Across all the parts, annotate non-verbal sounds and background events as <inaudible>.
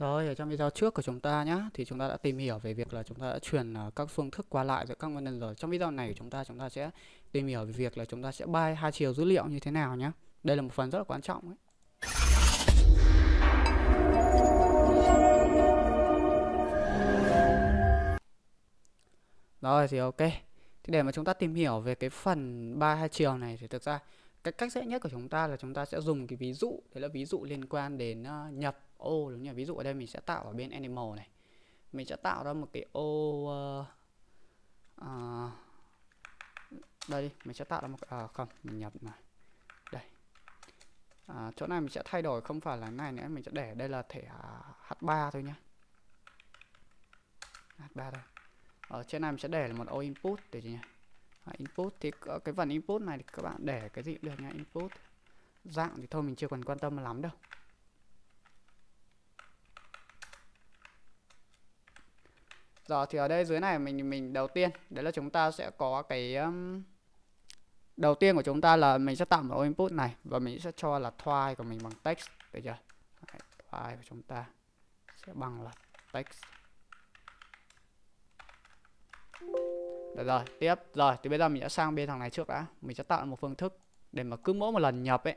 Rồi, ở trong video trước của chúng ta nhé, thì chúng ta đã tìm hiểu về việc là chúng ta đã truyền à, các phương thức qua lại giữa các nguyên nhân rồi. Trong video này của chúng ta, chúng ta sẽ tìm hiểu về việc là chúng ta sẽ bay hai chiều dữ liệu như thế nào nhé. Đây là một phần rất là quan trọng ấy. Rồi thì ok. Thì để mà chúng ta tìm hiểu về cái phần bay hai chiều này thì thực ra cái cách dễ nhất của chúng ta là chúng ta sẽ dùng cái ví dụ đấy là ví dụ liên quan đến uh, nhập ô đúng nhỉ ví dụ ở đây mình sẽ tạo ở bên animal này mình sẽ tạo ra một cái ô uh, uh, đây mình sẽ tạo ra một à, không mình nhập mà, đây à, chỗ này mình sẽ thay đổi không phải là này nữa mình sẽ để đây là thẻ à, h3 thôi nhá h3 thôi ở trên này mình sẽ để là một ô input để gì nhỉ input thì cái phần input này thì các bạn để cái gì được nha input dạng thì thôi mình chưa cần quan tâm lắm đâu Rồi thì ở đây dưới này mình mình đầu tiên đấy là chúng ta sẽ có cái um, đầu tiên của chúng ta là mình sẽ tạo một input này và mình sẽ cho là try của mình bằng text được chưa? Đấy, try của chúng ta sẽ bằng là text. Được rồi, tiếp. Rồi, thì bây giờ mình đã sang bên thằng này trước đã. Mình sẽ tạo một phương thức để mà cứ mỗi một lần nhập ấy.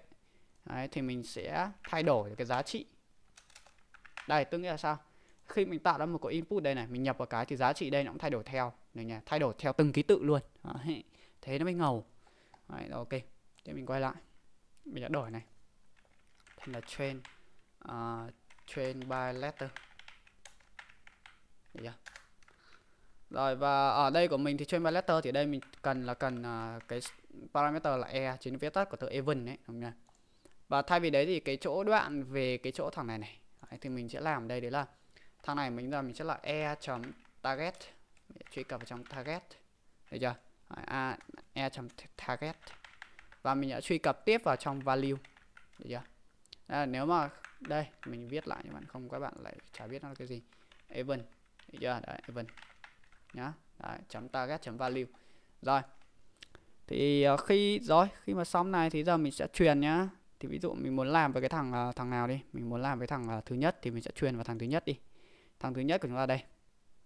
Đấy, thì mình sẽ thay đổi cái giá trị. Đây, tức nghĩa là sao? Khi mình tạo ra một cái input đây này, mình nhập vào cái thì giá trị đây nó cũng thay đổi theo. Này nhỉ, thay đổi theo từng ký tự luôn. Đấy, thế nó mới ngầu. Đấy, ok. Thế mình quay lại. Mình đã đổi này. Thành là train uh, train by letter. Được chưa? Rồi và ở đây của mình thì train by letter thì đây mình cần là cần uh, cái parameter là e chính viết tắt của từ even đấy không nhỉ? Và thay vì đấy thì cái chỗ đoạn về cái chỗ thằng này này đấy, thì mình sẽ làm đây đấy là thằng này mình ra mình sẽ là e chấm target truy cập vào trong target được chưa? À, e chấm target và mình đã truy cập tiếp vào trong value được chưa? À, nếu mà đây mình viết lại nhưng bạn không các bạn lại chả biết nó là cái gì even, được chưa? Đấy, event nhá Đấy, chấm target chấm value rồi thì uh, khi rồi khi mà xong này thì giờ mình sẽ truyền nhá thì ví dụ mình muốn làm với cái thằng uh, thằng nào đi mình muốn làm với thằng uh, thứ nhất thì mình sẽ truyền vào thằng thứ nhất đi thằng thứ nhất của chúng ta đây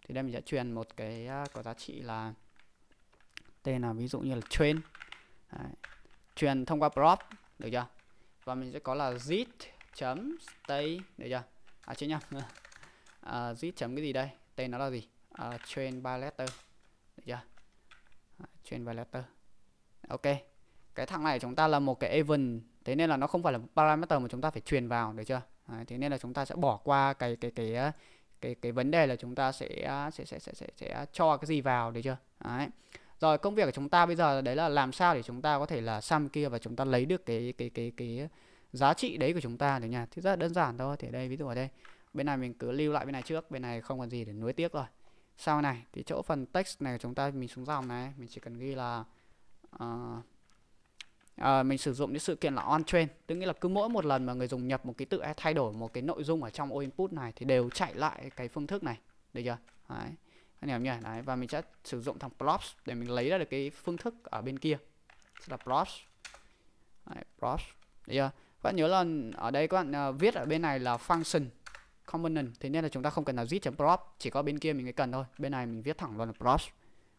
thì đây mình sẽ truyền một cái uh, có giá trị là tên là ví dụ như là train Đấy. truyền thông qua prop được chưa và mình sẽ có là zit chấm stay được chưa à chưa nhầm uh, <laughs> à, zit chấm cái gì đây tên nó là gì uh, à, chain by letter được chưa chain à, by letter ok cái thằng này chúng ta là một cái event thế nên là nó không phải là parameter mà chúng ta phải truyền vào được chưa Đấy, à, thế nên là chúng ta sẽ bỏ qua cái cái cái cái cái, cái vấn đề là chúng ta sẽ sẽ sẽ sẽ sẽ, sẽ cho cái gì vào được chưa Đấy. rồi công việc của chúng ta bây giờ đấy là làm sao để chúng ta có thể là sum kia và chúng ta lấy được cái cái cái cái giá trị đấy của chúng ta được nha thì rất đơn giản thôi thì đây ví dụ ở đây bên này mình cứ lưu lại bên này trước bên này không còn gì để nuối tiếc rồi sau này thì chỗ phần text này chúng ta mình xuống dòng này mình chỉ cần ghi là uh, uh, mình sử dụng những sự kiện là on trend tức nghĩa là cứ mỗi một lần mà người dùng nhập một cái tự thay đổi một cái nội dung ở trong ô input này thì đều chạy lại cái phương thức này được chưa đấy anh em nhỉ đấy và mình sẽ sử dụng thằng props để mình lấy ra được cái phương thức ở bên kia sẽ là props props được chưa các bạn nhớ là ở đây các bạn uh, viết ở bên này là function component thế nên là chúng ta không cần là git props chỉ có bên kia mình mới cần thôi bên này mình viết thẳng luôn là props,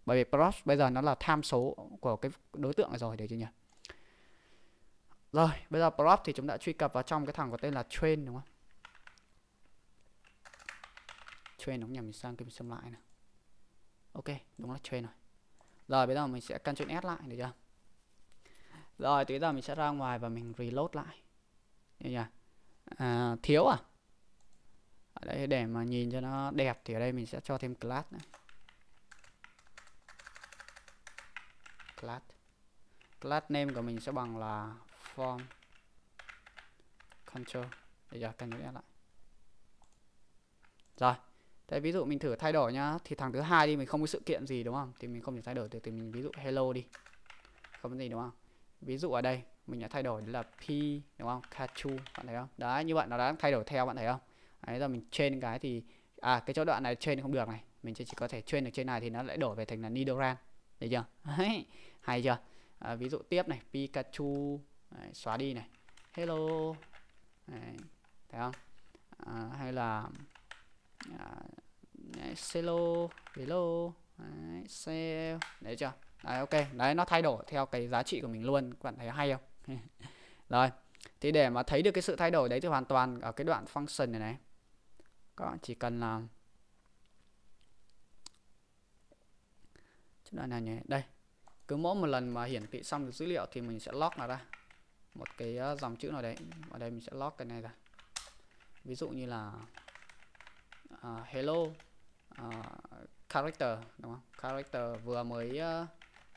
bởi vì props bây giờ nó là tham số của cái đối tượng rồi đấy chứ nhỉ rồi bây giờ props thì chúng đã truy cập vào trong cái thằng có tên là train đúng không train đúng nhỉ mình sang kim xem lại này ok đúng là train rồi rồi bây giờ mình sẽ căn Ctrl S lại được chưa rồi tới giờ mình sẽ ra ngoài và mình reload lại nhỉ à, thiếu à đấy để mà nhìn cho nó đẹp thì ở đây mình sẽ cho thêm class nữa class class name của mình sẽ bằng là form control bây giờ cần nhớ lại rồi Thế ví dụ mình thử thay đổi nhá thì thằng thứ hai đi mình không có sự kiện gì đúng không thì mình không thể thay đổi từ từ mình ví dụ hello đi không có gì đúng không ví dụ ở đây mình đã thay đổi là p đúng không kachu bạn thấy không đấy như vậy nó đã thay đổi theo bạn thấy không đấy giờ mình trên cái thì à cái chỗ đoạn này trên không được này mình chỉ có thể trên được trên này thì nó lại đổi về thành là nidoran được chưa <laughs> đấy. hay chưa à, ví dụ tiếp này pikachu đấy, xóa đi này hello đấy, thấy không à, hay là à, hello hello đấy, sale đấy chưa đấy ok đấy nó thay đổi theo cái giá trị của mình luôn các bạn thấy hay không <laughs> rồi thì để mà thấy được cái sự thay đổi đấy thì hoàn toàn ở cái đoạn function này này các chỉ cần là chúng ta này nhỉ đây cứ mỗi một lần mà hiển thị xong được dữ liệu thì mình sẽ lock nó ra một cái ờ, dòng chữ nào đấy ở đây mình sẽ lock cái này ra ví dụ như là uh, hello uh, character đúng không character vừa mới uh,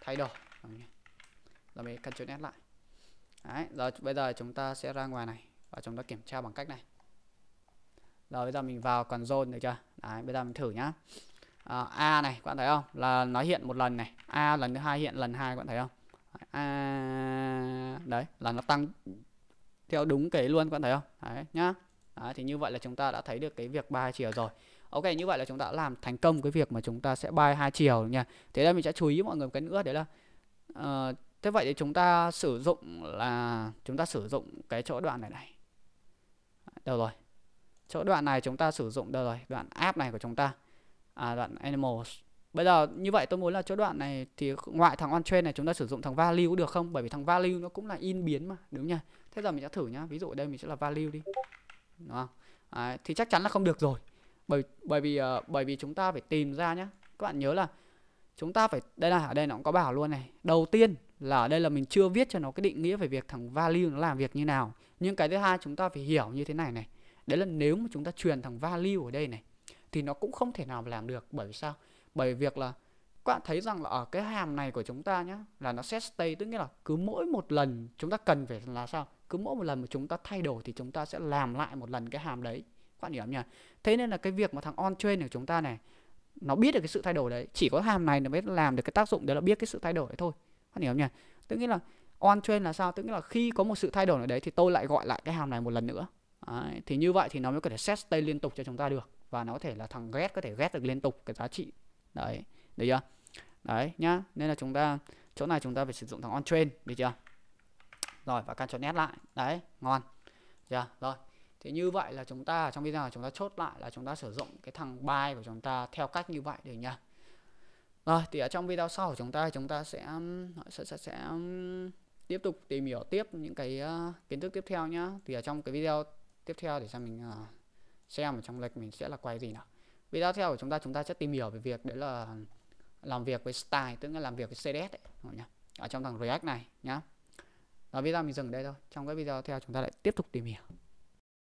thay đổi rồi mình Ctrl S lại đấy giờ bây giờ chúng ta sẽ ra ngoài này và chúng ta kiểm tra bằng cách này rồi bây giờ mình vào còn zone được chưa đấy bây giờ mình thử nhá à, a này các bạn thấy không là nó hiện một lần này a lần thứ hai hiện lần hai các bạn thấy không a đấy là nó tăng theo đúng cái luôn các bạn thấy không đấy nhá đấy, thì như vậy là chúng ta đã thấy được cái việc ba chiều rồi ok như vậy là chúng ta đã làm thành công cái việc mà chúng ta sẽ bay hai chiều nha thế đây mình sẽ chú ý mọi người một cái nữa đấy là uh, thế vậy thì chúng ta sử dụng là chúng ta sử dụng cái chỗ đoạn này này đâu rồi chỗ đoạn này chúng ta sử dụng được rồi đoạn app này của chúng ta à, đoạn animals bây giờ như vậy tôi muốn là chỗ đoạn này thì ngoại thằng on chain này chúng ta sử dụng thằng value cũng được không bởi vì thằng value nó cũng là in biến mà đúng nhá thế giờ mình sẽ thử nhá ví dụ đây mình sẽ là value đi đúng không à, thì chắc chắn là không được rồi bởi bởi vì uh, bởi vì chúng ta phải tìm ra nhá các bạn nhớ là chúng ta phải đây là ở đây nó cũng có bảo luôn này đầu tiên là ở đây là mình chưa viết cho nó cái định nghĩa về việc thằng value nó làm việc như nào nhưng cái thứ hai chúng ta phải hiểu như thế này này đấy là nếu mà chúng ta truyền thằng value ở đây này thì nó cũng không thể nào làm được bởi vì sao bởi vì việc là các bạn thấy rằng là ở cái hàm này của chúng ta nhá là nó set stay tức nghĩa là cứ mỗi một lần chúng ta cần phải là sao cứ mỗi một lần mà chúng ta thay đổi thì chúng ta sẽ làm lại một lần cái hàm đấy các bạn hiểu không nhỉ thế nên là cái việc mà thằng on chain của chúng ta này nó biết được cái sự thay đổi đấy chỉ có hàm này nó mới làm được cái tác dụng đấy là biết cái sự thay đổi đấy thôi các bạn hiểu không nhỉ tức nghĩa là on chain là sao tức nghĩa là khi có một sự thay đổi ở đấy thì tôi lại gọi lại cái hàm này một lần nữa Đấy, thì như vậy thì nó mới có thể set stay liên tục cho chúng ta được và nó có thể là thằng get có thể get được liên tục cái giá trị đấy được chưa đấy nhá nên là chúng ta chỗ này chúng ta phải sử dụng thằng on train được chưa rồi và can cho S lại đấy ngon chưa rồi thì như vậy là chúng ta trong video chúng ta chốt lại là chúng ta sử dụng cái thằng buy của chúng ta theo cách như vậy được nhá rồi thì ở trong video sau của chúng ta chúng ta sẽ sẽ sẽ, sẽ tiếp tục tìm hiểu tiếp những cái kiến thức tiếp theo nhá thì ở trong cái video tiếp theo để cho mình uh, xem ở trong lệch mình sẽ là quay gì nào video theo của chúng ta chúng ta sẽ tìm hiểu về việc đấy là làm việc với style tức là làm việc với css nhá. ở trong thằng react này nhá rồi video mình dừng đây thôi trong cái video theo chúng ta lại tiếp tục tìm hiểu